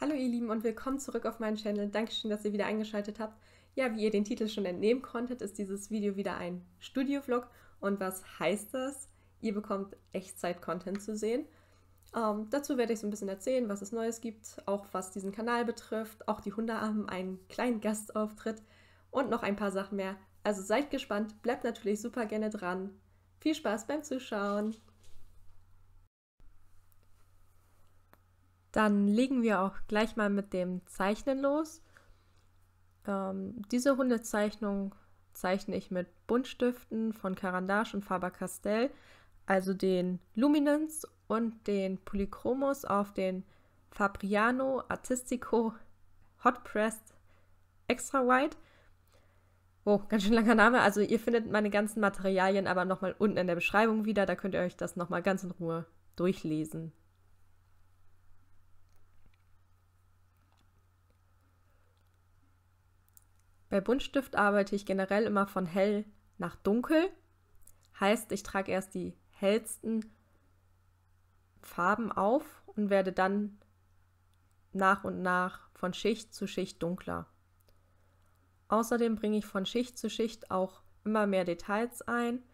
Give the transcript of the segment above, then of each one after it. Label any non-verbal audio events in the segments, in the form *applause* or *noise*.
Hallo ihr Lieben und willkommen zurück auf meinen Channel. Dankeschön, dass ihr wieder eingeschaltet habt. Ja, wie ihr den Titel schon entnehmen konntet, ist dieses Video wieder ein Studio-Vlog. Und was heißt das? Ihr bekommt Echtzeit-Content zu sehen. Ähm, dazu werde ich so ein bisschen erzählen, was es Neues gibt, auch was diesen Kanal betrifft. Auch die Hunde haben einen kleinen Gastauftritt und noch ein paar Sachen mehr. Also seid gespannt, bleibt natürlich super gerne dran. Viel Spaß beim Zuschauen! Dann legen wir auch gleich mal mit dem Zeichnen los. Ähm, diese Hundezeichnung zeichne ich mit Buntstiften von Carandage und Faber-Castell, also den Luminance und den Polychromos auf den Fabriano Artistico Hot Pressed Extra White. Oh, ganz schön langer Name. Also ihr findet meine ganzen Materialien aber nochmal unten in der Beschreibung wieder. Da könnt ihr euch das nochmal ganz in Ruhe durchlesen. Bei Buntstift arbeite ich generell immer von hell nach dunkel. Heißt, ich trage erst die hellsten Farben auf und werde dann nach und nach von Schicht zu Schicht dunkler. Außerdem bringe ich von Schicht zu Schicht auch immer mehr Details ein.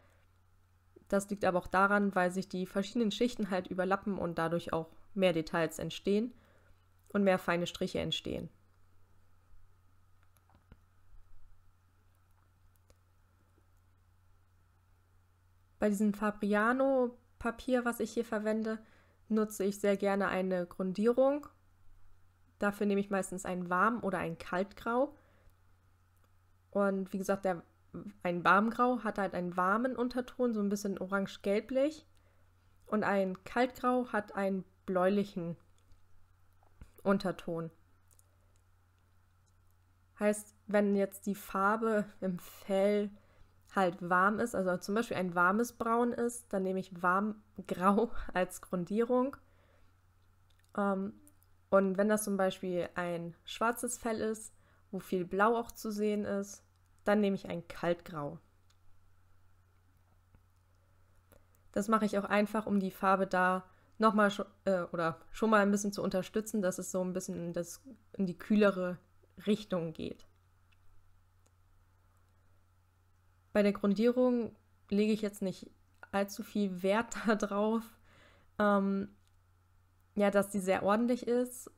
Das liegt aber auch daran, weil sich die verschiedenen Schichten halt überlappen und dadurch auch mehr Details entstehen und mehr feine Striche entstehen. Bei diesem Fabriano-Papier, was ich hier verwende, nutze ich sehr gerne eine Grundierung. Dafür nehme ich meistens ein Warm- oder ein Kaltgrau. Und wie gesagt, der, ein Warmgrau hat halt einen warmen Unterton, so ein bisschen orange-gelblich. Und ein Kaltgrau hat einen bläulichen Unterton. Heißt, wenn jetzt die Farbe im Fell halt warm ist, also zum Beispiel ein warmes Braun ist, dann nehme ich warm *laughs* grau als Grundierung. Ähm, und wenn das zum Beispiel ein schwarzes Fell ist, wo viel Blau auch zu sehen ist, dann nehme ich ein Kaltgrau. Das mache ich auch einfach, um die Farbe da nochmal äh, oder schon mal ein bisschen zu unterstützen, dass es so ein bisschen in, das, in die kühlere Richtung geht. bei der Grundierung lege ich jetzt nicht allzu viel Wert *laughs* darauf, ähm, ja, dass die sehr ordentlich ist.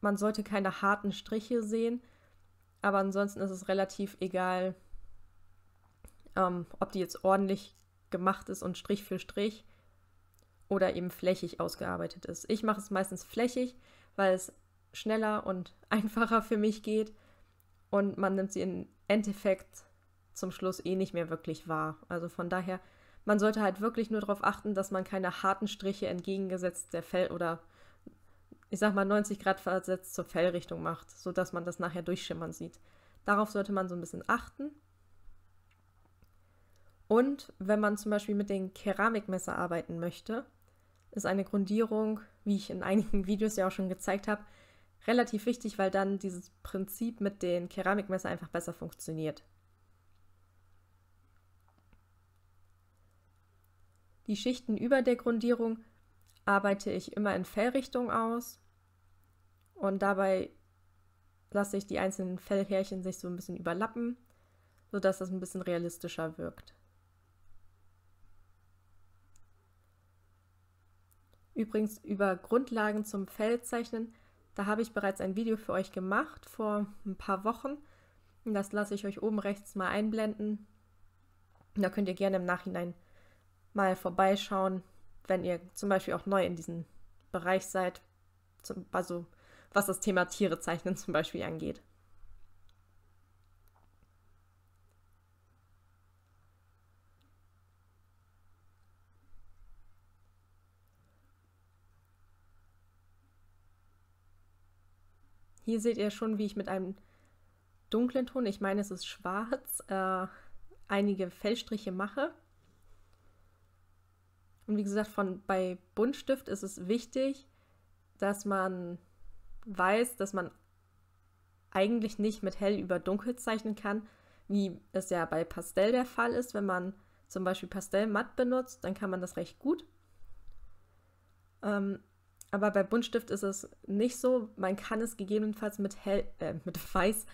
Man sollte keine harten Striche sehen, aber ansonsten ist es relativ egal, ähm, ob die jetzt ordentlich gemacht ist und Strich für Strich oder eben flächig ausgearbeitet ist. Ich mache es meistens flächig, weil es schneller und *laughs* einfacher für mich geht und man nimmt sie im Endeffekt zum Schluss eh nicht mehr wirklich wahr. Also von daher, man sollte halt wirklich nur darauf achten, dass man keine harten Striche entgegengesetzt der Fell oder ich sag mal 90 Grad versetzt zur Fellrichtung macht, sodass man das nachher durchschimmern sieht. Darauf sollte man so ein bisschen achten. Und wenn man zum Beispiel mit den Keramikmesser arbeiten möchte, ist eine Grundierung, wie ich in einigen Videos ja auch schon gezeigt habe, relativ wichtig, weil dann dieses Prinzip mit den Keramikmesser einfach besser funktioniert. Die Schichten über der Grundierung arbeite ich immer in Fellrichtung aus und dabei lasse ich die einzelnen Fellhärchen sich so ein bisschen überlappen, sodass das ein bisschen realistischer wirkt. Übrigens über Grundlagen zum Fellzeichnen, da habe ich bereits ein Video für euch gemacht vor ein paar Wochen. Das lasse ich euch oben rechts mal einblenden. Da könnt ihr gerne im Nachhinein mal vorbeischauen, wenn ihr zum Beispiel auch neu in diesem Bereich seid, zum, also was das Thema Tiere zeichnen zum Beispiel angeht. Hier seht ihr schon, wie ich mit einem dunklen Ton, ich meine es ist schwarz, äh, einige Fellstriche mache. Und wie gesagt, von, bei Buntstift ist es wichtig, dass man weiß, dass man eigentlich nicht mit hell über dunkel zeichnen kann, wie es ja bei Pastell der Fall ist. Wenn man zum Beispiel Pastell matt benutzt, dann kann man das recht gut. Ähm, aber bei Buntstift ist es nicht so. Man kann es gegebenenfalls mit, hell, äh, mit *laughs* weiß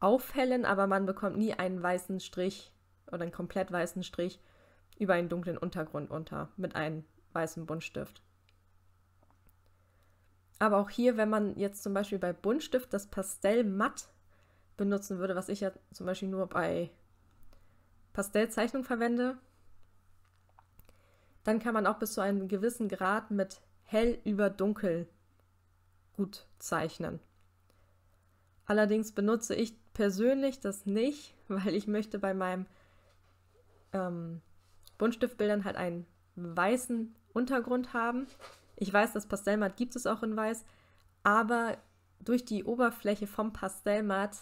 aufhellen, aber man bekommt nie einen weißen Strich oder einen komplett weißen Strich über einen dunklen Untergrund unter mit einem weißen Buntstift. Aber auch hier, wenn man jetzt zum Beispiel bei Buntstift das Pastell matt benutzen würde, was ich ja zum Beispiel nur bei Pastellzeichnung verwende, dann kann man auch bis zu einem gewissen Grad mit hell über dunkel gut zeichnen. Allerdings benutze ich persönlich das nicht, *laughs* weil ich möchte bei meinem ähm, Buntstiftbildern halt einen weißen Untergrund haben. Ich weiß, das Pastellmatt gibt es auch in weiß, aber durch die Oberfläche vom Pastellmatt,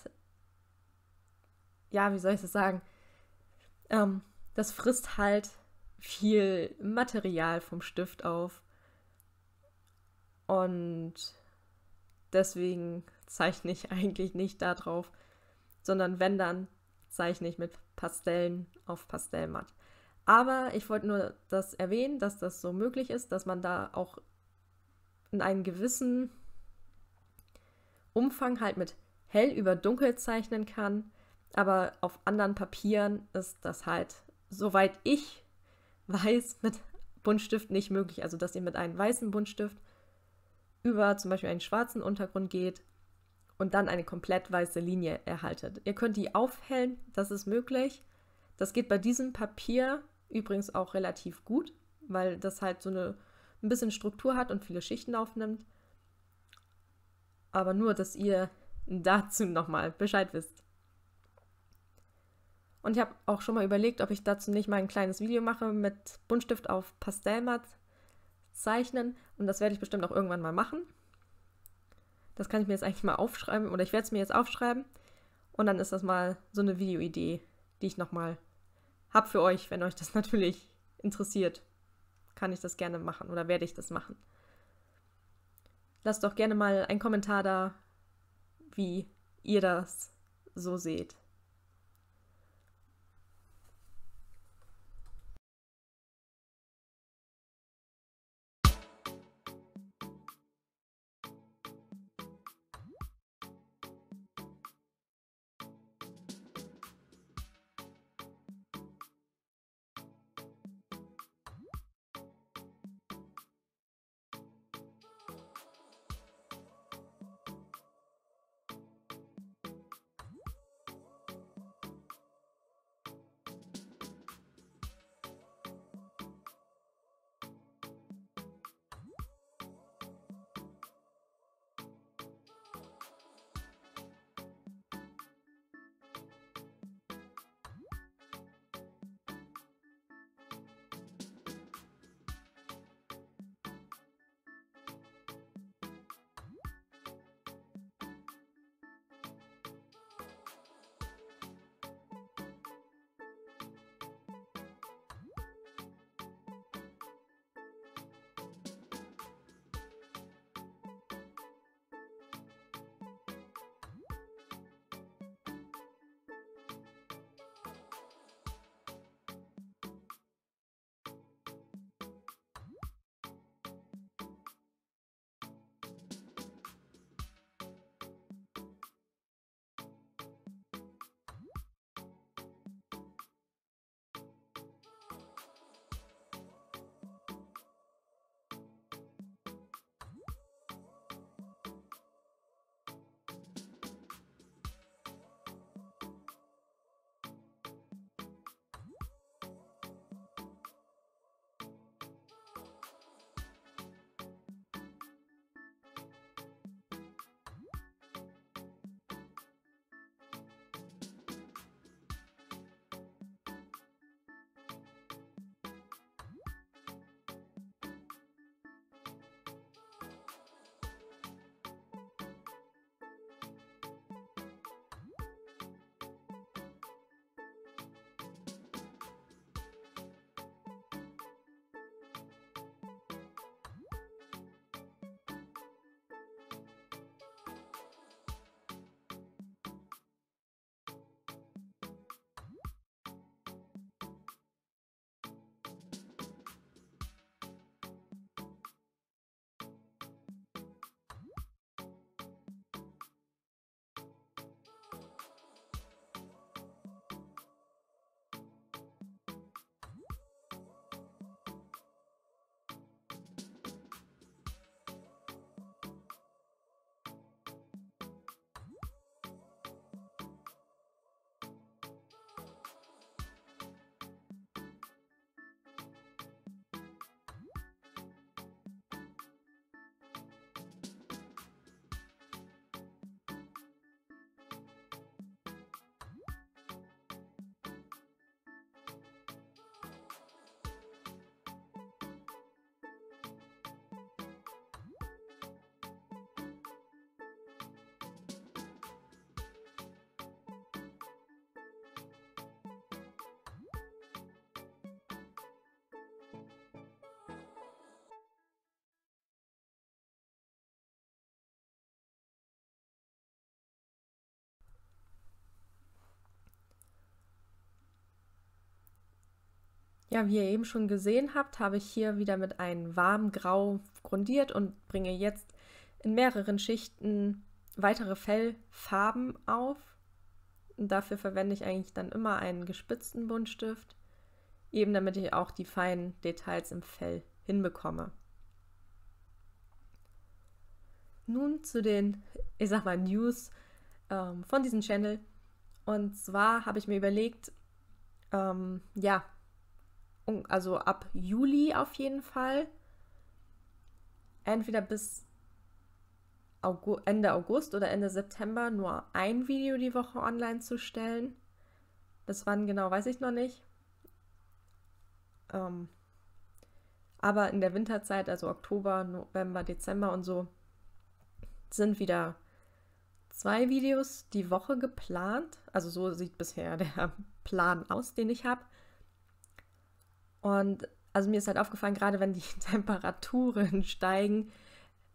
ja, wie soll ich das sagen, ähm, das frisst halt viel Material vom Stift auf. Und deswegen zeichne ich *laughs* eigentlich nicht da drauf, sondern wenn dann, zeichne ich mit Pastellen auf Pastellmatt. Aber ich wollte nur das erwähnen, dass das so möglich ist, dass man da auch in einem gewissen Umfang halt mit hell über dunkel zeichnen kann. Aber auf anderen Papieren ist das halt, soweit ich weiß, mit Buntstift nicht möglich. Also, dass ihr mit einem weißen Buntstift über zum Beispiel einen schwarzen Untergrund geht und dann eine komplett weiße Linie erhaltet. Ihr könnt die aufhellen, das ist möglich. Das geht bei diesem Papier Übrigens auch relativ gut, weil das halt so eine ein bisschen Struktur hat und viele Schichten aufnimmt. Aber nur, dass ihr dazu nochmal Bescheid wisst. Und ich habe auch schon mal überlegt, ob ich dazu nicht mal ein kleines Video mache mit Buntstift auf Pastellmatt zeichnen. Und das werde ich bestimmt auch irgendwann mal machen. Das kann ich mir jetzt eigentlich mal aufschreiben oder ich werde es mir jetzt aufschreiben. Und dann ist das mal so eine Videoidee, die ich nochmal habe für euch, wenn euch das *laughs* natürlich interessiert, kann ich das gerne machen oder werde ich das machen. Lasst doch gerne mal einen Kommentar da, wie ihr das so seht. Ja, wie ihr eben schon gesehen habt, habe ich hier wieder mit einem warmen Grau grundiert und bringe jetzt in mehreren Schichten weitere Fellfarben auf. Und dafür verwende ich eigentlich dann immer einen gespitzten Buntstift, eben damit ich auch die feinen Details im Fell hinbekomme. Nun zu den, ich sag mal, News ähm, von diesem Channel. Und zwar habe ich mir überlegt, ähm, ja, also ab Juli auf jeden Fall. Entweder bis August, Ende August oder Ende September nur ein Video die Woche online zu stellen. Bis wann genau, weiß ich noch nicht. Ähm, aber in der Winterzeit, also Oktober, November, Dezember und so, sind wieder zwei Videos die Woche geplant. Also so sieht bisher der Plan aus, den ich habe. Und also mir ist halt aufgefallen, gerade wenn die *laughs* Temperaturen steigen,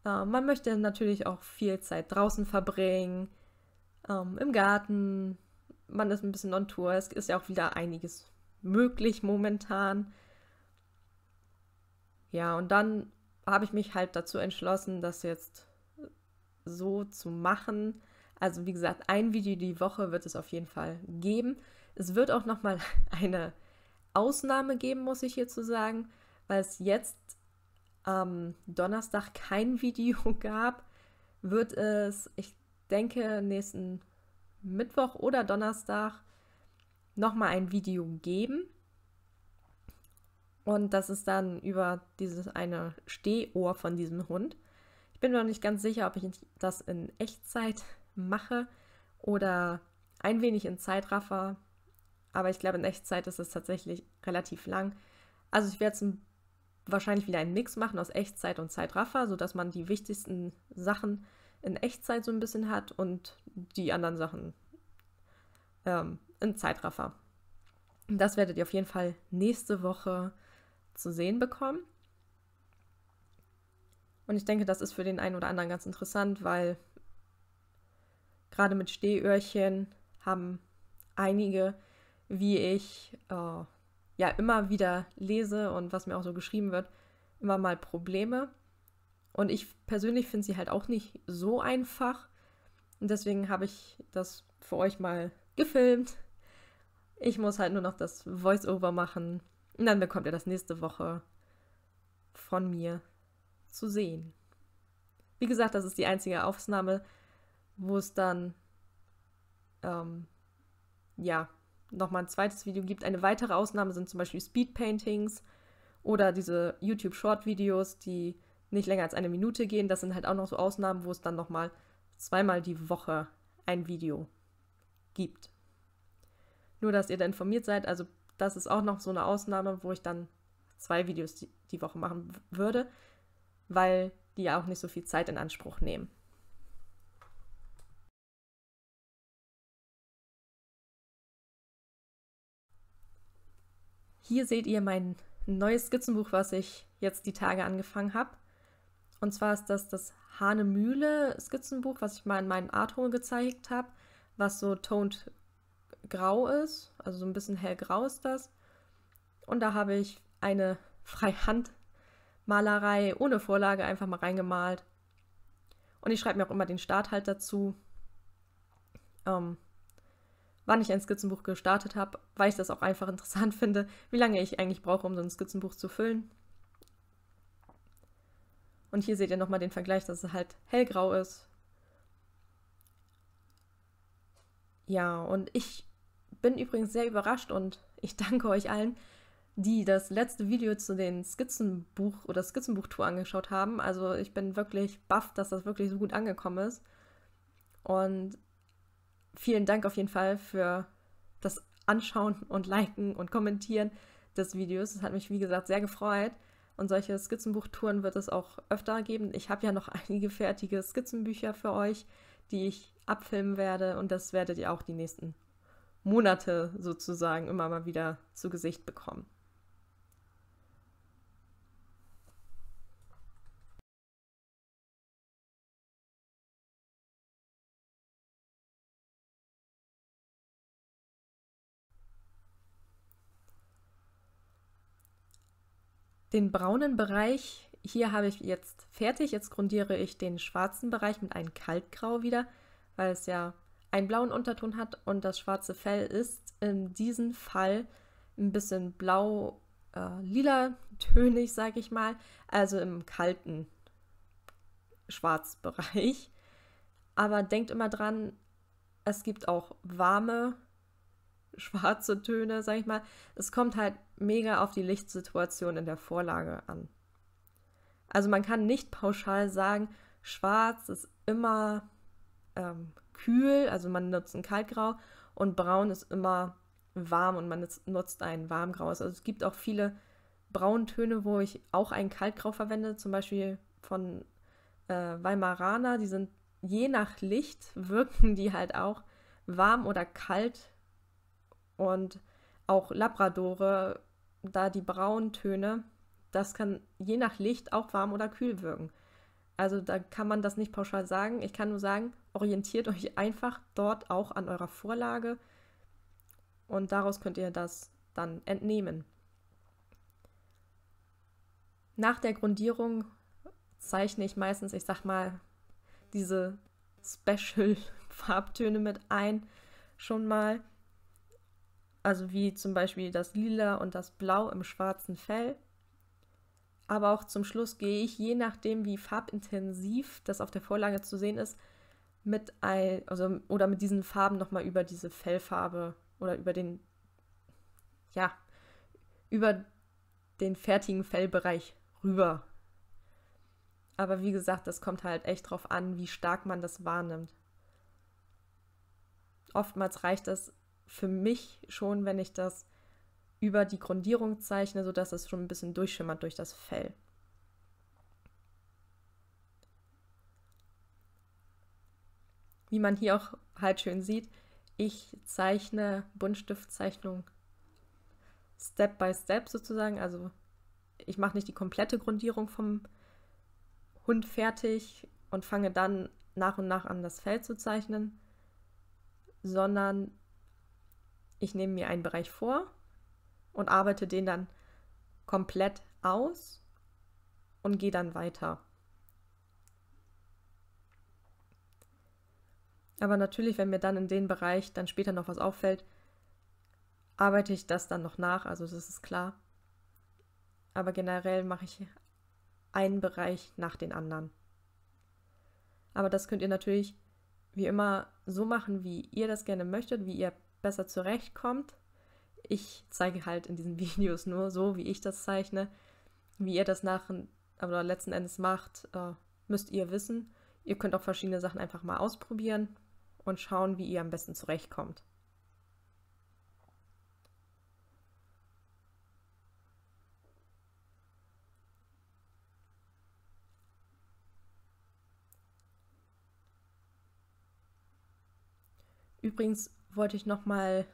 äh, man möchte natürlich auch viel Zeit draußen verbringen, ähm, im Garten, man ist ein bisschen on Tour, es ist ja auch wieder einiges möglich momentan. Ja, und dann habe ich mich halt dazu entschlossen, das jetzt so zu machen. Also wie gesagt, ein Video die Woche wird es auf jeden Fall geben. Es wird auch noch mal *laughs* eine Ausnahme geben, muss ich hierzu sagen, weil es jetzt am ähm, Donnerstag kein *laughs* Video gab, wird es, ich denke, nächsten Mittwoch oder Donnerstag nochmal ein Video geben. Und das ist dann über dieses eine Stehohr von diesem Hund. Ich bin mir noch nicht ganz sicher, ob ich das in Echtzeit mache oder ein wenig in Zeitraffer aber ich glaube, in Echtzeit ist es tatsächlich relativ lang. Also ich werde jetzt wahrscheinlich wieder einen Mix machen aus Echtzeit und Zeitraffer, sodass man die wichtigsten Sachen in Echtzeit so ein bisschen hat und die anderen Sachen ähm, in Zeitraffer. Das werdet ihr auf jeden Fall nächste Woche zu sehen bekommen. Und ich denke, das ist für den einen oder anderen ganz interessant, weil gerade mit Stehöhrchen haben einige wie ich äh, ja immer wieder lese und was mir auch so geschrieben wird, immer mal Probleme. Und ich persönlich finde sie halt auch nicht so einfach. Und deswegen habe ich das für euch mal gefilmt. Ich muss halt nur noch das Voice-Over machen. Und dann bekommt ihr das nächste Woche von mir zu sehen. Wie gesagt, das ist die einzige Aufnahme, wo es dann ähm, ja nochmal ein zweites Video gibt. Eine weitere Ausnahme sind zum Beispiel Speed Paintings oder diese YouTube Short Videos, die nicht länger als eine Minute gehen. Das sind halt auch noch so Ausnahmen, wo es dann nochmal zweimal die Woche ein Video gibt. Nur, dass ihr da informiert seid. Also das ist auch noch so eine Ausnahme, wo ich dann zwei Videos die, die Woche machen würde, weil die ja auch nicht so viel Zeit in Anspruch nehmen. Hier seht ihr mein neues Skizzenbuch, was ich jetzt die Tage angefangen habe. Und zwar ist das das Hahnemühle Skizzenbuch, was ich mal in meinen Arthunger gezeigt habe, was so toned grau ist, also so ein bisschen hellgrau ist das. Und da habe ich eine *laughs* Freihandmalerei ohne Vorlage einfach mal reingemalt. Und ich schreibe mir auch immer den Start halt dazu. Ähm, wann ich ein Skizzenbuch gestartet habe, weil ich das auch einfach *laughs* interessant finde, wie lange ich eigentlich brauche, um so ein Skizzenbuch zu füllen. Und hier seht ihr nochmal den Vergleich, dass es halt hellgrau ist. Ja, und ich bin übrigens sehr überrascht und ich danke euch allen, die das letzte Video zu den Skizzenbuch- oder Skizzenbuchtour angeschaut haben. Also ich bin wirklich baff, dass das wirklich so gut angekommen ist. Und vielen Dank auf jeden Fall für das Anschauen und Liken und Kommentieren des Videos. Das hat mich, wie gesagt, sehr gefreut. Und solche Skizzenbuchtouren wird es auch öfter geben. Ich habe ja noch *laughs* einige fertige Skizzenbücher für euch, die ich abfilmen werde. Und das werdet ihr auch die nächsten Monate sozusagen immer mal wieder zu Gesicht bekommen. den braunen Bereich, hier habe ich jetzt fertig. Jetzt grundiere ich den schwarzen Bereich mit einem Kaltgrau wieder, weil es ja einen blauen Unterton hat und das schwarze Fell ist in diesem Fall ein bisschen blau, äh, lila, tönig, sage ich mal, also im kalten Schwarzbereich. Aber denkt immer dran, es gibt auch warme schwarze Töne, sag ich mal. Es kommt halt mega auf die Lichtsituation in der Vorlage an. Also man kann nicht pauschal sagen, schwarz ist immer ähm, kühl, also man nutzt ein Kaltgrau und braun ist immer warm und man nutzt ein warmgraues. Also es gibt auch viele Brauntöne, wo ich auch ein Kaltgrau verwende, zum Beispiel von äh, Weimaraner, die sind je nach Licht *laughs* wirken die halt auch warm oder kalt und auch Labradore, da die braunen Töne, das kann je nach Licht auch warm oder kühl wirken. Also da kann man das nicht pauschal sagen. Ich kann nur sagen, orientiert euch einfach dort auch an eurer Vorlage und daraus könnt ihr das dann entnehmen. Nach der Grundierung zeichne ich meistens, ich sag mal, diese Special-Farbtöne mit ein, schon mal also wie zum Beispiel das Lila und das Blau im schwarzen Fell. Aber auch zum Schluss gehe ich, je nachdem, wie farbintensiv das auf der Vorlage zu sehen ist, mit ein, also, oder mit diesen Farben nochmal über diese Fellfarbe oder über den, ja, über den fertigen Fellbereich rüber. Aber wie gesagt, das kommt halt echt drauf an, wie stark man das wahrnimmt. Oftmals reicht es, für mich schon, wenn ich das über die Grundierung zeichne, sodass es schon ein bisschen durchschimmert durch das Fell. Wie man hier auch halt schön sieht, ich zeichne Buntstiftzeichnung Step by Step sozusagen. Also ich mache nicht die komplette Grundierung vom Hund fertig und fange dann nach und nach an, das Fell zu zeichnen, sondern ich nehme mir einen Bereich vor und arbeite den dann komplett aus und gehe dann weiter. Aber natürlich, wenn mir dann in den Bereich dann später noch was auffällt, arbeite ich das dann noch nach, also das ist klar. Aber generell mache ich einen Bereich nach den anderen. Aber das könnt ihr natürlich wie immer so machen, wie ihr das gerne möchtet, wie ihr besser zurechtkommt. Ich zeige halt in diesen *laughs* Videos nur so, wie ich das zeichne. Wie ihr das nach oder letzten Endes macht, äh, müsst ihr wissen. Ihr könnt auch verschiedene Sachen einfach mal ausprobieren und schauen, wie ihr am besten zurechtkommt. Übrigens, wollte ich nochmal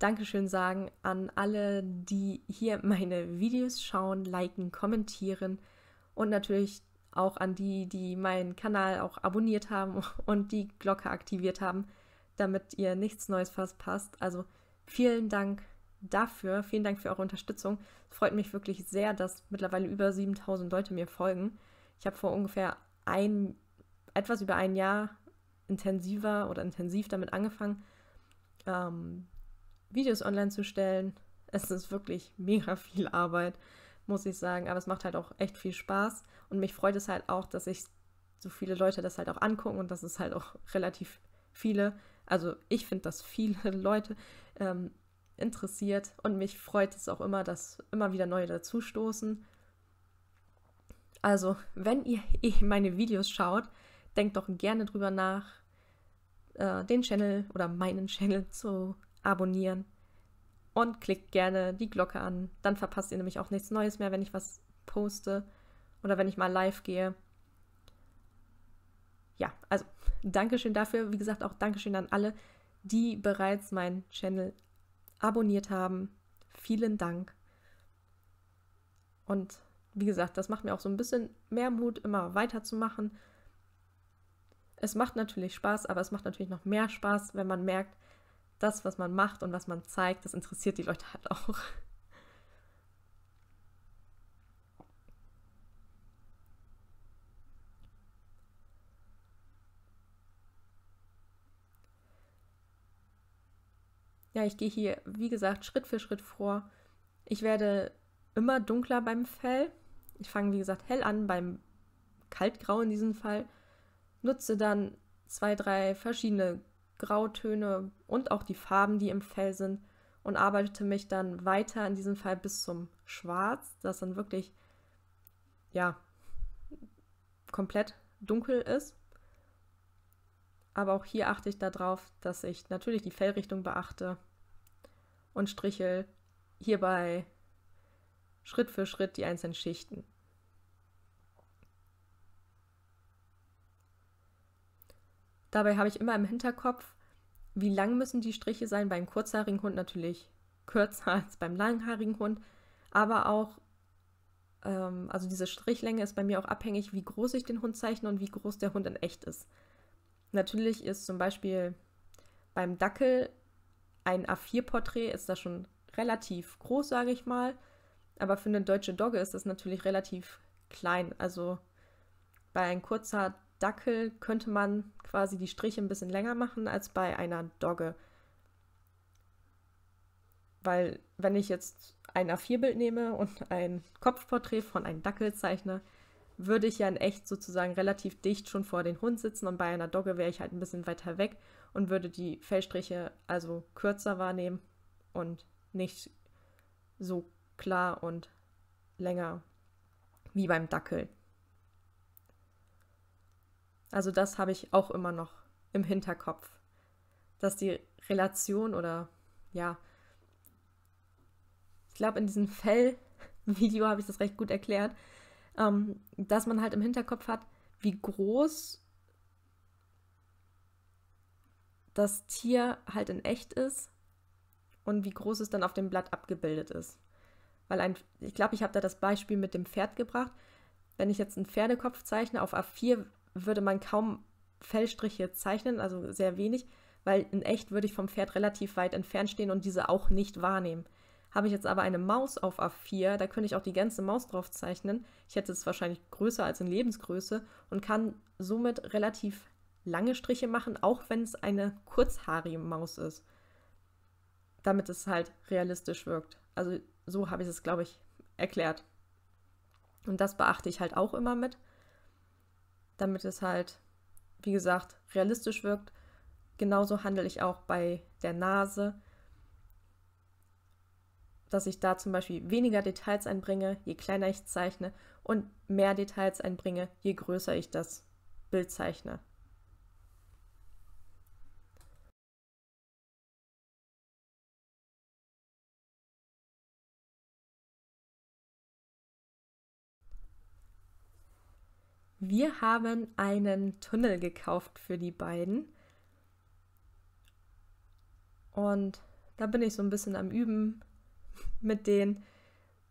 Dankeschön sagen an alle, die hier meine Videos schauen, liken, kommentieren und natürlich auch an die, die meinen Kanal auch abonniert haben *laughs* und die Glocke aktiviert haben, damit ihr nichts Neues verpasst. Also vielen Dank dafür, vielen Dank für eure Unterstützung. Es freut mich wirklich sehr, dass mittlerweile über 7000 Leute mir folgen. Ich habe vor ungefähr ein, etwas über ein Jahr intensiver oder intensiv damit angefangen, ähm, Videos online zu stellen. Es ist wirklich mega viel Arbeit, muss ich sagen, aber es macht halt auch echt viel Spaß und mich freut es halt auch, dass sich so viele Leute das halt auch angucken und dass es halt auch relativ viele, also ich finde, dass viele *laughs* Leute ähm, interessiert und mich freut es auch immer, dass immer wieder neue dazustoßen. Also, wenn ihr eh meine Videos schaut, denkt doch gerne drüber nach, äh, den Channel oder meinen Channel *laughs* zu abonnieren. Und klickt gerne die Glocke an. Dann verpasst ihr nämlich auch nichts Neues mehr, wenn ich was poste oder wenn ich mal live gehe. Ja, also Dankeschön dafür. Wie gesagt, auch Dankeschön an alle, die bereits meinen Channel abonniert haben. Vielen Dank. Und wie gesagt, das macht mir auch so ein bisschen mehr Mut, immer weiterzumachen es macht natürlich Spaß, aber es macht natürlich noch mehr Spaß, wenn man merkt, das, was man macht und was man zeigt, das interessiert die Leute halt auch. Ja, ich gehe hier, wie gesagt, Schritt für Schritt vor. Ich werde immer dunkler beim Fell. Ich fange, wie gesagt, hell an beim Kaltgrau in diesem Fall nutze dann zwei, drei verschiedene Grautöne und auch die Farben, die im Fell sind und arbeitete mich dann weiter, in diesem Fall bis zum Schwarz, das dann wirklich, ja, komplett dunkel ist. Aber auch hier achte ich darauf, dass ich natürlich die Fellrichtung beachte und strichel hierbei Schritt für Schritt die einzelnen Schichten. Dabei habe ich immer im Hinterkopf, wie lang müssen die Striche sein, beim kurzhaarigen Hund natürlich kürzer *laughs* als beim langhaarigen Hund, aber auch, ähm, also diese Strichlänge ist bei mir auch abhängig, wie groß ich den Hund zeichne und wie groß der Hund in echt ist. Natürlich ist zum Beispiel beim Dackel ein A4-Porträt, ist da schon relativ groß, sage ich mal, aber für eine deutsche Dogge ist das natürlich relativ klein. Also bei einem Kurzhaar Dackel könnte man quasi die Striche ein bisschen länger machen als bei einer Dogge. Weil wenn ich jetzt ein A4-Bild nehme und ein Kopfporträt von einem Dackel zeichne, würde ich ja in echt sozusagen relativ dicht schon vor den Hund sitzen und bei einer Dogge wäre ich halt ein bisschen weiter weg und würde die Fellstriche also kürzer wahrnehmen und nicht so klar und länger wie beim Dackel. Also das habe ich auch immer noch im Hinterkopf, dass die Relation oder ja, ich glaube in diesem Fell-Video *laughs* habe ich das recht gut erklärt, ähm, dass man halt im Hinterkopf hat, wie groß das Tier halt in echt ist und wie groß es dann auf dem Blatt abgebildet ist. Weil ein, ich glaube, ich habe da das Beispiel mit dem Pferd gebracht. Wenn ich jetzt einen Pferdekopf zeichne auf A4 würde man kaum Fellstriche zeichnen, also sehr wenig, weil in echt würde ich vom Pferd relativ weit entfernt stehen und diese auch nicht wahrnehmen. Habe ich jetzt aber eine Maus auf A4, da könnte ich auch die ganze Maus drauf zeichnen. Ich hätte es wahrscheinlich größer als in Lebensgröße und kann somit relativ lange Striche machen, auch wenn es eine kurzhaarige Maus ist. Damit es halt realistisch wirkt. Also so habe ich es, glaube ich, erklärt. Und das beachte ich halt auch immer mit damit es halt, wie gesagt, realistisch wirkt. Genauso handle ich auch bei der Nase, dass ich da zum Beispiel weniger Details einbringe, je kleiner ich zeichne, und mehr Details einbringe, je größer ich das Bild zeichne. wir haben einen Tunnel gekauft für die beiden. Und da bin ich so ein bisschen am Üben mit denen.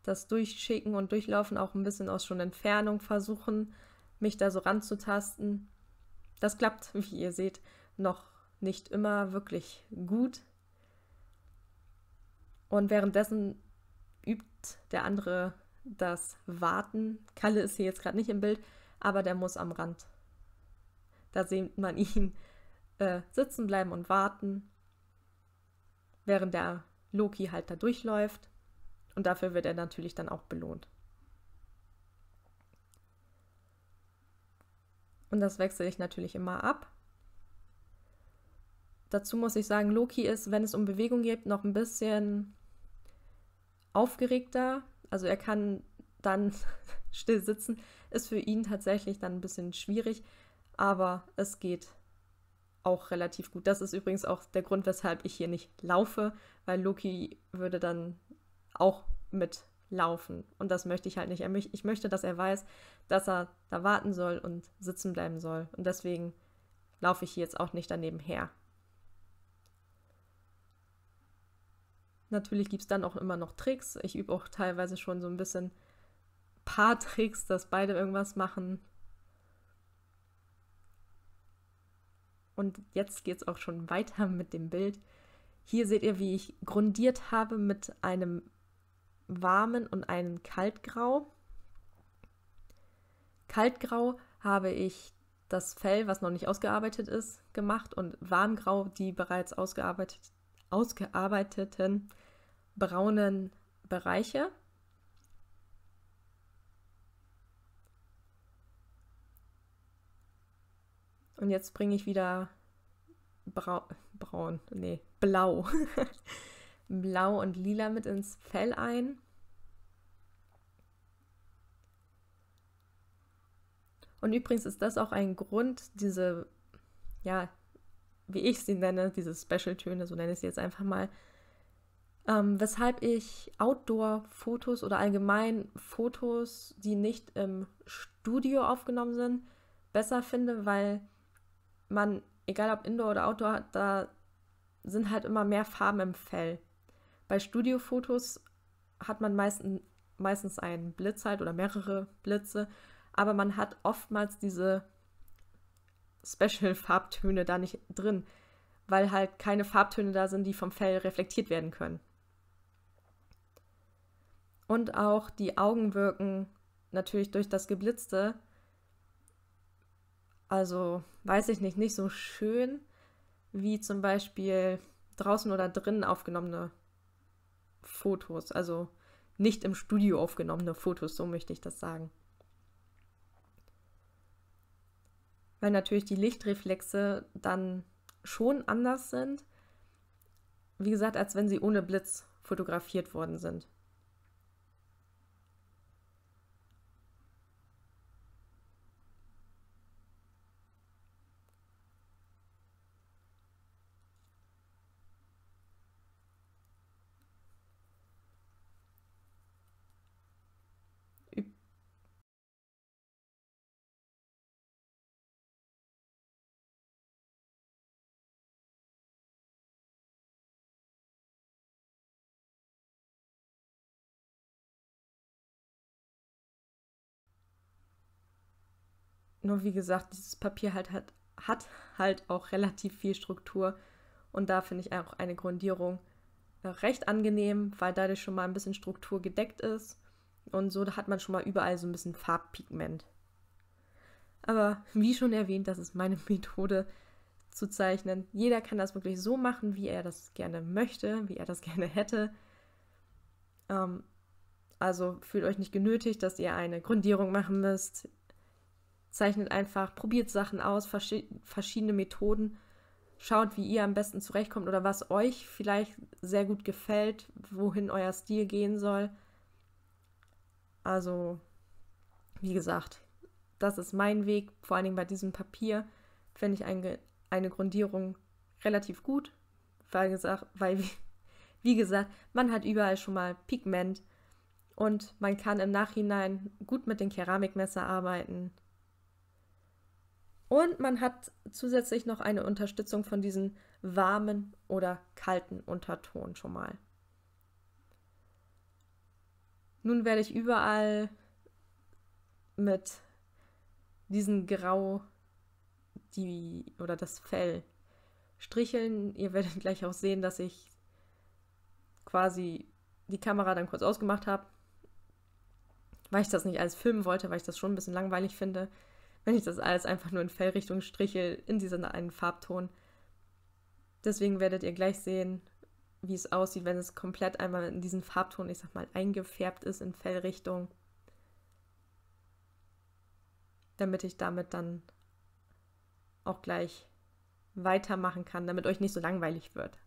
Das Durchschicken und Durchlaufen auch ein bisschen aus schon Entfernung versuchen, mich da so ranzutasten. Das klappt, *laughs* wie ihr seht, noch nicht immer wirklich gut. Und währenddessen übt der andere das Warten. Kalle ist hier jetzt gerade nicht im Bild, aber der muss am Rand. Da sieht man ihn äh, sitzen bleiben und warten, während der Loki halt da durchläuft. Und dafür wird er natürlich dann auch belohnt. Und das wechsle ich natürlich immer ab. Dazu muss ich sagen, Loki ist, wenn es um Bewegung geht, noch ein bisschen aufgeregter. Also er kann dann *laughs* still sitzen. Ist für ihn tatsächlich dann ein bisschen schwierig, aber es geht auch relativ gut. Das ist übrigens auch der Grund, weshalb ich hier nicht laufe, weil Loki würde dann auch mitlaufen und das möchte ich halt nicht. Ich möchte, dass er weiß, dass er da warten soll und sitzen bleiben soll und deswegen laufe ich hier jetzt auch nicht daneben her. Natürlich gibt es dann auch immer noch Tricks. Ich übe auch teilweise schon so ein bisschen paar Tricks, dass beide irgendwas machen. Und jetzt geht es auch schon weiter mit dem Bild. Hier seht ihr, wie ich grundiert habe mit einem warmen und einem kaltgrau. Kaltgrau habe ich das Fell, was noch nicht ausgearbeitet ist, gemacht und warmgrau die bereits ausgearbeitet, ausgearbeiteten braunen Bereiche. Und jetzt bringe ich wieder Brau braun, nee, blau. *laughs* blau und lila mit ins Fell ein. Und übrigens ist das auch ein Grund, diese, ja, wie ich sie nenne, diese Special-Töne, so nenne ich sie jetzt einfach mal, ähm, weshalb ich Outdoor-Fotos oder allgemein Fotos, die nicht im Studio aufgenommen sind, besser finde, weil man, egal ob Indoor oder Outdoor, da sind halt immer mehr Farben im Fell. Bei Studiofotos hat man meistens, meistens einen Blitz halt oder mehrere Blitze, aber man hat oftmals diese Special-Farbtöne *laughs* da nicht drin, weil halt keine Farbtöne da sind, die vom Fell reflektiert werden können. Und auch die Augen wirken natürlich durch das Geblitzte also weiß ich nicht, nicht so schön wie zum Beispiel draußen oder drinnen aufgenommene Fotos. Also nicht im Studio aufgenommene Fotos, so möchte ich das sagen. Weil natürlich die Lichtreflexe dann schon anders sind, wie gesagt, als wenn sie ohne Blitz fotografiert worden sind. Nur wie gesagt, dieses Papier halt hat, hat halt auch relativ viel Struktur und da finde ich auch eine Grundierung äh, recht angenehm, weil dadurch schon mal ein bisschen Struktur gedeckt ist und so hat man schon mal überall so ein bisschen Farbpigment. Aber wie schon erwähnt, das ist meine *laughs* Methode zu zeichnen. Jeder kann das wirklich so machen, wie er das gerne möchte, wie er das *laughs* gerne hätte. Ähm, also fühlt euch nicht genötigt, dass ihr eine Grundierung machen müsst. Zeichnet einfach, probiert Sachen aus, verschiedene Methoden. Schaut, wie ihr am besten zurechtkommt oder was euch vielleicht sehr gut gefällt, wohin euer Stil gehen soll. Also, wie gesagt, das ist mein Weg. Vor allen Dingen bei diesem Papier finde ich eine, eine Grundierung relativ gut, weil, gesagt, weil *laughs* wie gesagt, man hat überall schon mal Pigment und man kann im Nachhinein gut mit dem Keramikmesser arbeiten. Und man hat zusätzlich noch eine Unterstützung von diesem warmen oder kalten Unterton schon mal. Nun werde ich überall mit diesem Grau die oder das Fell stricheln. Ihr werdet gleich auch sehen, dass ich quasi die Kamera dann kurz ausgemacht habe, weil ich das nicht alles filmen wollte, weil ich das schon ein bisschen langweilig finde wenn ich das alles einfach nur in Fellrichtung striche, in diesen einen Farbton. Deswegen werdet ihr gleich sehen, wie es aussieht, wenn es komplett einmal in diesen Farbton, ich sag mal, eingefärbt ist in Fellrichtung. Damit ich damit dann auch gleich weitermachen kann, damit euch nicht so langweilig wird.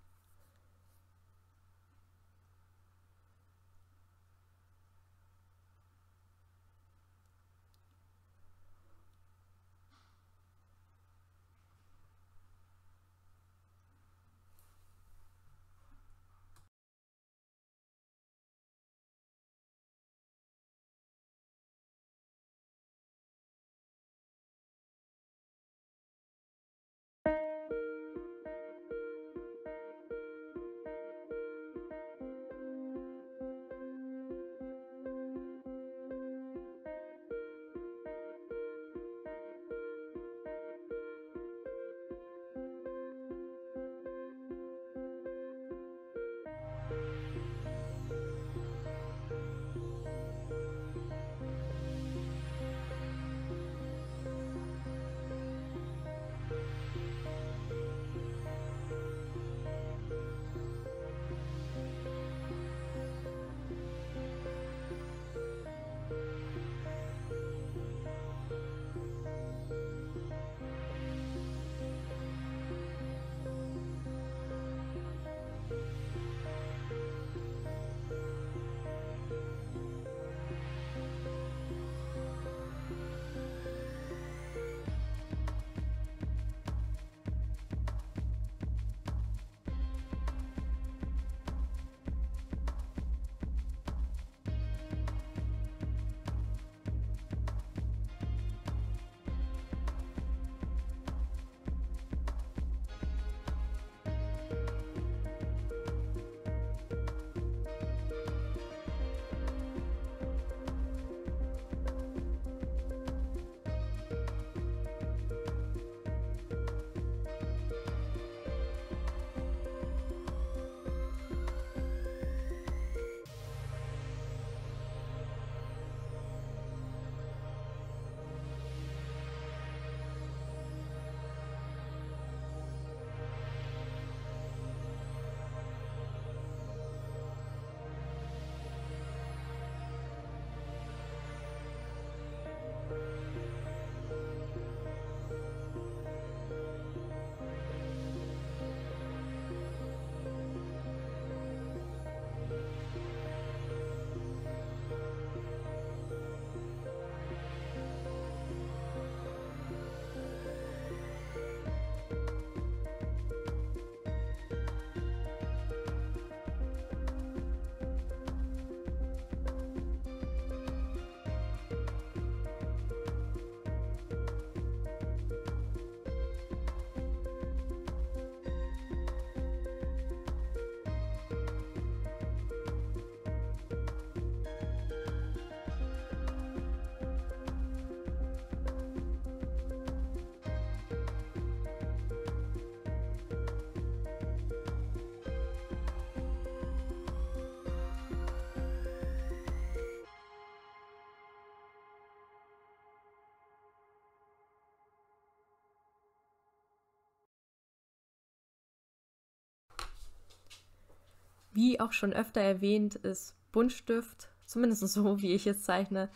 Wie auch schon öfter erwähnt, ist Buntstift, zumindest so wie ich es zeichne,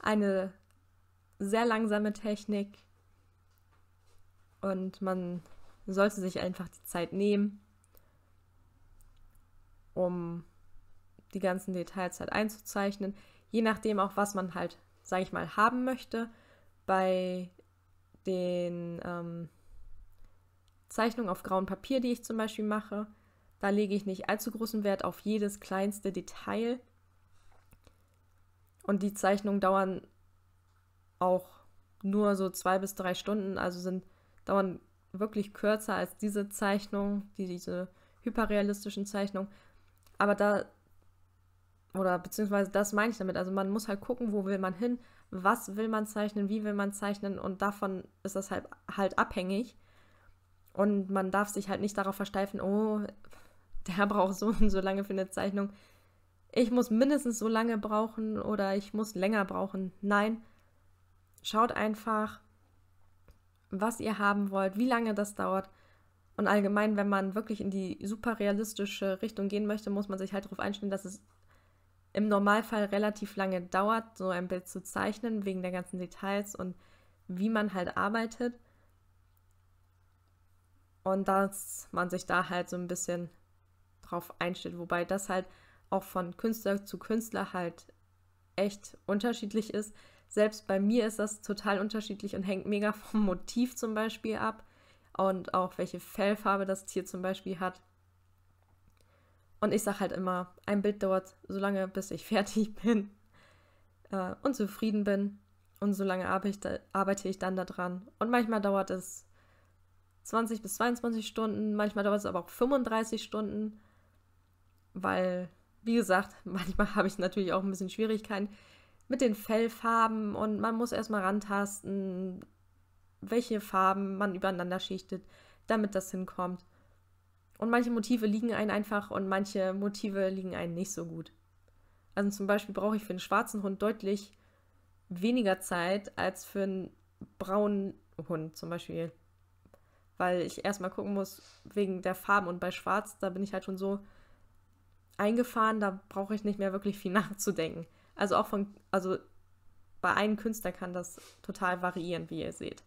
eine sehr langsame Technik und man sollte sich einfach die Zeit nehmen, um die ganzen Details halt einzuzeichnen, je nachdem auch, was man halt, sage ich mal, haben möchte. Bei den ähm, Zeichnungen auf grauem Papier, die ich zum Beispiel mache, da lege ich nicht allzu großen Wert auf jedes kleinste Detail. Und die Zeichnungen dauern auch nur so zwei bis drei Stunden, also sind, dauern wirklich kürzer als diese Zeichnung, die, diese hyperrealistischen Zeichnungen. Aber da, oder beziehungsweise das meine ich damit, also man muss halt gucken, wo will man hin, was will man zeichnen, wie will man zeichnen und davon ist das halt, halt abhängig. Und man darf sich halt nicht darauf versteifen, oh, der braucht so und *laughs* so lange für eine Zeichnung. Ich muss mindestens so lange brauchen oder ich muss länger brauchen. Nein, schaut einfach, was ihr haben wollt, wie lange das dauert. Und allgemein, wenn man wirklich in die super realistische Richtung gehen möchte, muss man sich halt darauf einstellen, dass es im Normalfall relativ lange dauert, so ein Bild zu zeichnen, wegen der ganzen Details und wie man halt arbeitet. Und dass man sich da halt so ein bisschen drauf einstellt. Wobei das halt auch von Künstler zu Künstler halt echt unterschiedlich ist. Selbst bei mir ist das total unterschiedlich und hängt mega vom Motiv zum Beispiel ab und auch welche Fellfarbe das Tier zum Beispiel hat. Und ich sage halt immer, ein Bild dauert so lange, bis ich *laughs* fertig bin äh, und zufrieden bin. Und so lange arbeite ich dann daran. Und manchmal dauert es 20 bis 22 Stunden, manchmal dauert es aber auch 35 Stunden weil, wie gesagt, *laughs* manchmal habe ich natürlich auch ein bisschen Schwierigkeiten mit den Fellfarben und man muss erstmal rantasten, welche Farben man übereinander schichtet, damit das hinkommt. Und manche Motive liegen einem einfach und manche Motive liegen einem nicht so gut. Also zum Beispiel brauche ich für einen schwarzen Hund deutlich weniger Zeit als für einen braunen Hund zum Beispiel. Weil ich erstmal gucken muss, wegen der Farben und bei schwarz, da bin ich halt schon so eingefahren, da brauche ich nicht mehr wirklich viel *laughs* nachzudenken. Also auch von, also bei einem Künstler kann das total variieren, wie ihr seht.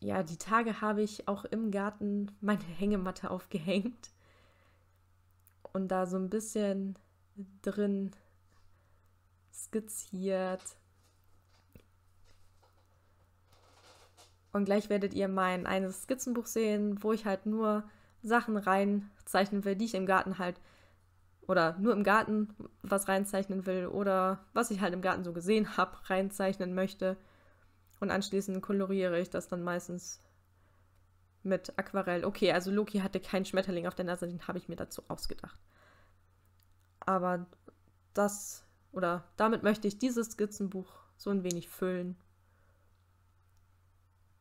Ja, die Tage habe ich auch im Garten meine *laughs* Hängematte aufgehängt und da so ein bisschen drin skizziert, Und gleich werdet ihr mein eines Skizzenbuch sehen, wo ich halt nur Sachen reinzeichnen will, die ich im Garten halt oder nur im Garten was reinzeichnen will oder was ich halt im Garten so gesehen habe, reinzeichnen möchte. Und anschließend koloriere ich das dann meistens mit Aquarell. Okay, also Loki hatte keinen Schmetterling auf der Nase, den habe ich mir dazu ausgedacht. Aber das oder damit möchte ich dieses Skizzenbuch so ein wenig füllen.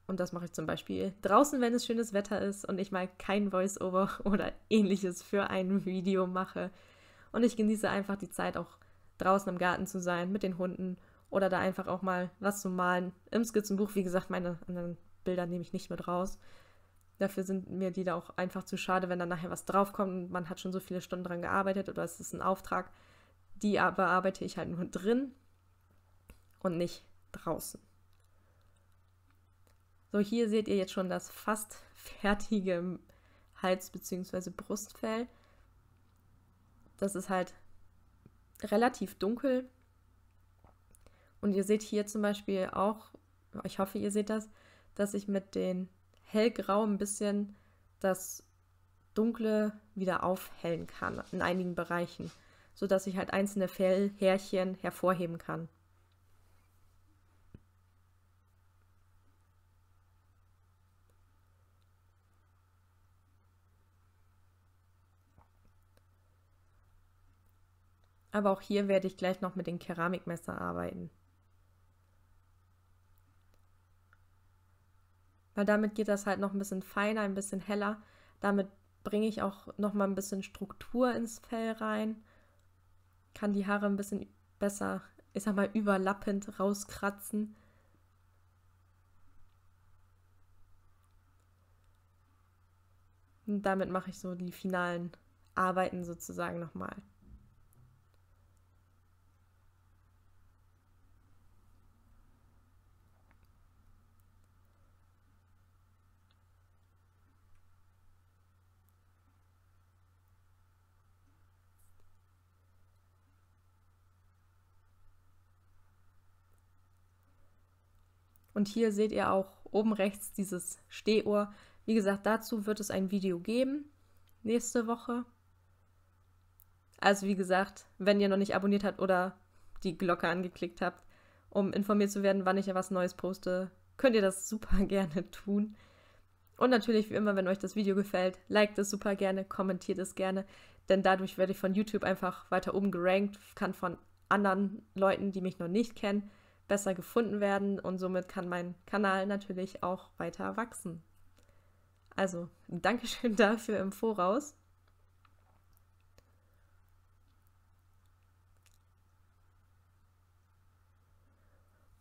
Und das mache ich zum Beispiel draußen, wenn es schönes Wetter ist und ich mal kein Voiceover *laughs* oder ähnliches für ein Video mache. Und ich genieße einfach die Zeit, auch draußen im Garten zu sein, mit den Hunden oder da einfach auch mal was zu malen. Im Skizzenbuch, wie gesagt, meine anderen Bilder nehme ich nicht mit raus. Dafür sind mir die da auch einfach zu schade, wenn da nachher was draufkommt und man hat schon so viele Stunden dran gearbeitet oder es ist ein Auftrag. Die bearbeite ich halt nur drin und nicht draußen. So, hier seht ihr jetzt schon das fast fertige Hals- bzw. Brustfell. Das ist halt relativ dunkel. Und ihr seht hier zum Beispiel auch, ich hoffe, ihr seht das, dass ich mit den hellgrau ein bisschen das Dunkle wieder aufhellen kann in einigen Bereichen, sodass ich halt einzelne Fellhärchen hervorheben kann. Aber auch hier werde ich gleich noch mit dem Keramikmesser arbeiten. Weil damit geht das halt noch ein bisschen feiner, ein bisschen heller. Damit bringe ich auch noch mal ein bisschen Struktur ins Fell rein. Kann die Haare ein bisschen besser, ich sag mal, überlappend rauskratzen. Und damit mache ich so die finalen Arbeiten sozusagen nochmal. mal. Und hier seht ihr auch oben rechts dieses Stehohr. Wie gesagt, dazu wird es ein Video geben nächste Woche. Also wie gesagt, wenn ihr noch nicht abonniert habt oder die Glocke angeklickt habt, um informiert zu werden, wann ich was Neues poste, könnt ihr das super *laughs* gerne tun. Und natürlich, wie immer, wenn euch das Video gefällt, liked es super gerne, kommentiert es gerne, denn dadurch werde ich von YouTube einfach weiter oben gerankt, kann von anderen Leuten, die mich noch nicht kennen, besser gefunden werden und somit kann mein Kanal natürlich auch weiter wachsen. Also, Dankeschön *laughs* dafür im Voraus.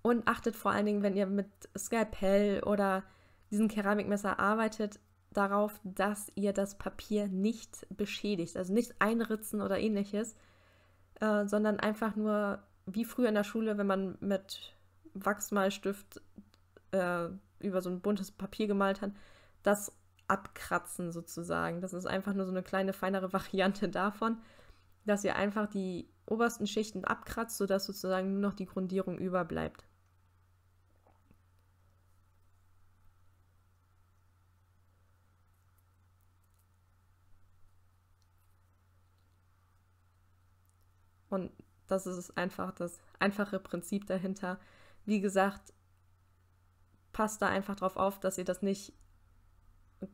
Und achtet vor allen Dingen, wenn ihr mit Skalpell oder diesem Keramikmesser arbeitet, darauf, dass ihr das Papier nicht beschädigt. Also nicht einritzen oder ähnliches, äh, sondern einfach nur wie früher in der Schule, wenn man mit Wachsmalstift äh, über so ein buntes Papier gemalt hat, das abkratzen sozusagen. Das ist einfach nur so eine kleine, feinere *laughs* Variante davon, dass ihr einfach die obersten Schichten abkratzt, sodass sozusagen nur noch die Grundierung überbleibt. Und das ist einfach das einfache Prinzip dahinter. Wie gesagt, passt da einfach drauf auf, dass ihr das nicht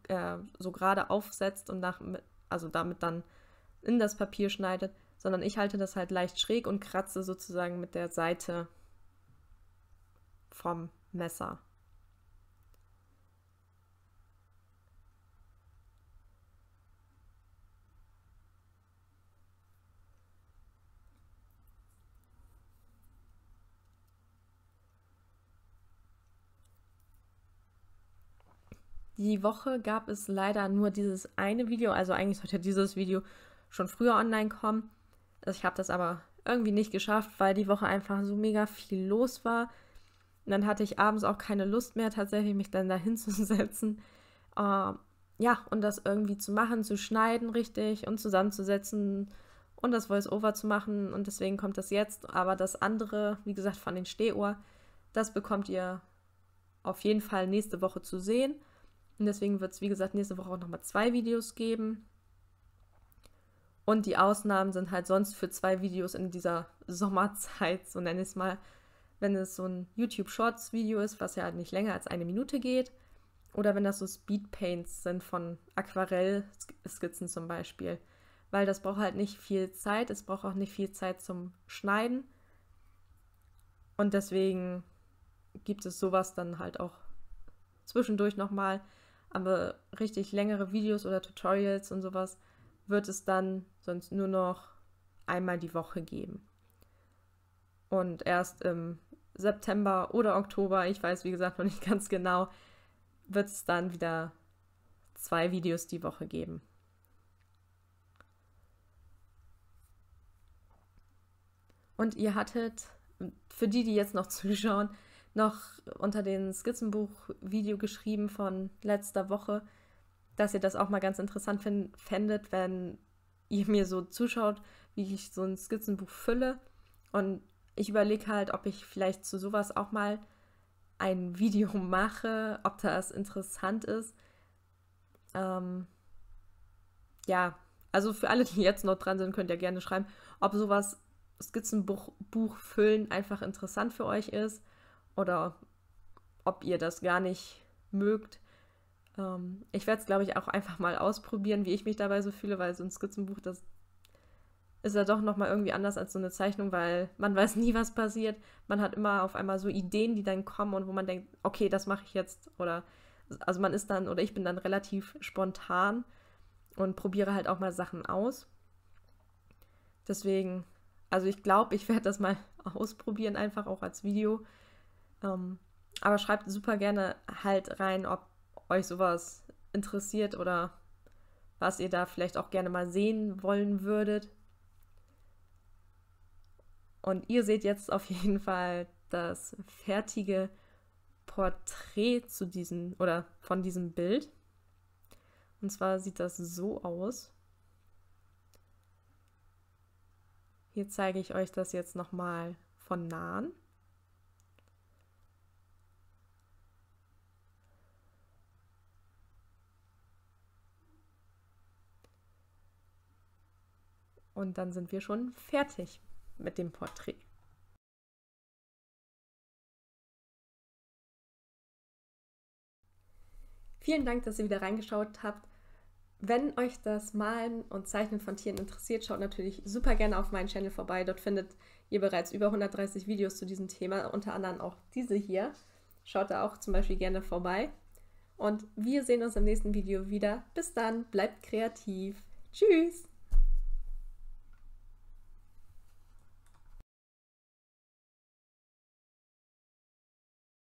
äh, so gerade aufsetzt und nach, also damit dann in das Papier schneidet, sondern ich halte das halt leicht schräg und kratze sozusagen mit der Seite vom Messer Die Woche gab es leider nur dieses eine Video, also eigentlich sollte dieses Video schon früher online kommen. Also ich habe das aber irgendwie nicht geschafft, weil die Woche einfach so mega viel los war. Und dann hatte ich abends auch keine Lust mehr, tatsächlich mich dann da hinzusetzen. *laughs* Ähm, ja, und das irgendwie zu machen, zu schneiden richtig und zusammenzusetzen und das Voice-Over zu machen. Und deswegen kommt das jetzt. Aber das andere, wie gesagt, von den Stehohr, das bekommt ihr auf jeden Fall nächste Woche zu sehen. Und deswegen wird es, wie gesagt, nächste Woche auch nochmal zwei Videos geben. Und die Ausnahmen sind halt sonst für zwei Videos in dieser *laughs* Sommerzeit, so nenne ich es mal, wenn es so ein YouTube Shorts Video ist, was ja nicht länger als eine Minute geht. Oder wenn das so Speedpaints sind von Aquarell-Skizzen zum Beispiel. Weil das braucht halt nicht viel Zeit, es braucht auch nicht viel Zeit zum Schneiden. Und deswegen gibt es sowas dann halt auch zwischendurch nochmal. mal aber richtig längere Videos oder Tutorials und sowas wird es dann sonst nur noch einmal die Woche geben. Und erst im September oder Oktober, ich weiß wie gesagt noch nicht *laughs* ganz genau, wird es dann wieder zwei Videos die Woche geben. Und ihr hattet, für die, die jetzt noch *laughs* zuschauen, noch unter den Skizzenbuch-Video geschrieben von letzter Woche, dass ihr das auch mal ganz interessant fändet, wenn ihr mir so zuschaut, wie ich so ein Skizzenbuch fülle. Und ich überlege halt, ob ich vielleicht zu sowas auch mal ein Video *laughs* mache, ob das interessant ist. Ähm, ja, also für alle, die jetzt noch dran sind, könnt ihr gerne schreiben, ob sowas Skizzenbuch füllen einfach interessant für euch ist oder ob ihr das gar nicht mögt. Ähm, ich werde es, glaube ich, auch einfach mal ausprobieren, wie ich mich dabei so fühle, weil so ein Skizzenbuch, das ist ja doch nochmal irgendwie anders als so eine Zeichnung, weil man weiß nie, was passiert. Man hat immer auf einmal so Ideen, die dann kommen und wo man denkt, okay, das mache ich jetzt. Oder also man ist dann, oder ich bin dann relativ spontan und probiere halt auch mal Sachen aus. Deswegen, also ich glaube, ich werde das mal *laughs* ausprobieren, einfach auch als Video. Ähm, aber schreibt super gerne halt rein, ob euch sowas interessiert oder was ihr da vielleicht auch gerne mal sehen wollen würdet. Und ihr seht jetzt auf jeden Fall das fertige Porträt zu diesem oder von diesem Bild. Und zwar sieht das so aus. Hier zeige ich euch das jetzt nochmal von nahen. Und dann sind wir schon fertig mit dem Porträt. Vielen Dank, dass ihr wieder reingeschaut habt. Wenn euch das Malen und Zeichnen von Tieren interessiert, schaut natürlich super gerne auf meinen Channel vorbei. Dort findet ihr bereits über 130 Videos zu diesem Thema, unter anderem auch diese hier. Schaut da auch zum Beispiel gerne vorbei. Und wir sehen uns im nächsten Video wieder. Bis dann, bleibt kreativ. Tschüss!